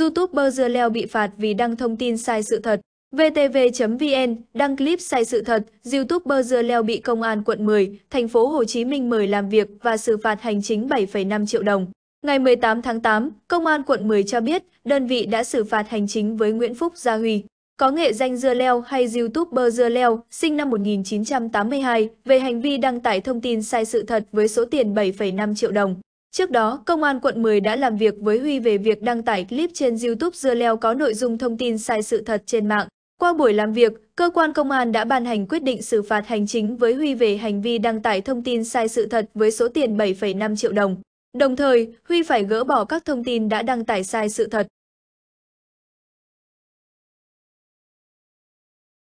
YouTuber dưa leo bị phạt vì đăng thông tin sai sự thật. VTV.vn đăng clip sai sự thật, YouTuber dưa leo bị công an quận 10, thành phố Hồ Chí Minh mời làm việc và xử phạt hành chính 7,5 triệu đồng. Ngày 18 tháng 8, công an quận 10 cho biết đơn vị đã xử phạt hành chính với Nguyễn Phúc Gia Huy, có nghệ danh dưa leo hay YouTuber dưa leo, sinh năm 1982, về hành vi đăng tải thông tin sai sự thật với số tiền 7,5 triệu đồng. Trước đó, Công an quận 10 đã làm việc với Huy về việc đăng tải clip trên YouTube dưa leo có nội dung thông tin sai sự thật trên mạng. Qua buổi làm việc, cơ quan công an đã ban hành quyết định xử phạt hành chính với Huy về hành vi đăng tải thông tin sai sự thật với số tiền 7,5 triệu đồng. Đồng thời, Huy phải gỡ bỏ các thông tin đã đăng tải sai sự thật.